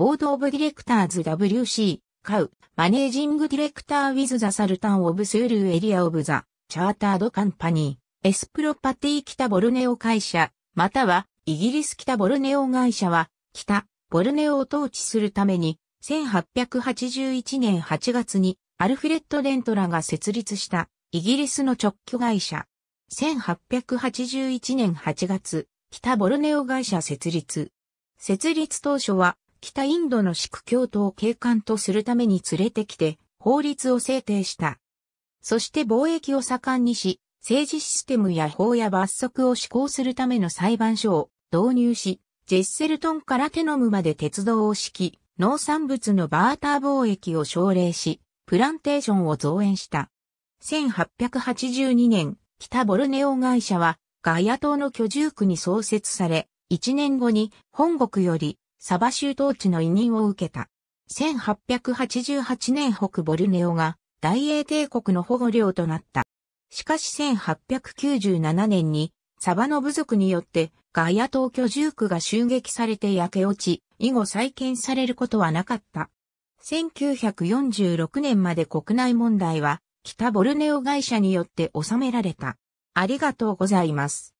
ボード・オブ・ディレクターズ WC、カウ、マネージング・ディレクター・ウィズ・ザ・サルタン・オブ・スール・エリア・オブ・ザ・チャータード・カンパニー、エスプロパティ・北ボルネオ会社、または、イギリス北ボルネオ会社は、北、ボルネオを統治するために、1881年8月に、アルフレッド・レントラが設立した、イギリスの直居会社。1881年8月、北ボルネオ会社設立。設立当初は、北インドの宿教徒を警官とするために連れてきて、法律を制定した。そして貿易を盛んにし、政治システムや法や罰則を施行するための裁判所を導入し、ジェッセルトンからテノムまで鉄道を敷き、農産物のバーター貿易を奨励し、プランテーションを増援した。1882年、北ボルネオ会社は、ガヤ島の居住区に創設され、1年後に本国よりサバ州統治の委任を受けた。1888年北ボルネオが大英帝国の保護領となった。しかし1897年にサバの部族によってガヤ島居住区が襲撃されて焼け落ち、以後再建されることはなかった。1946年まで国内問題は北ボルネオ会社によって収められた。ありがとうございます。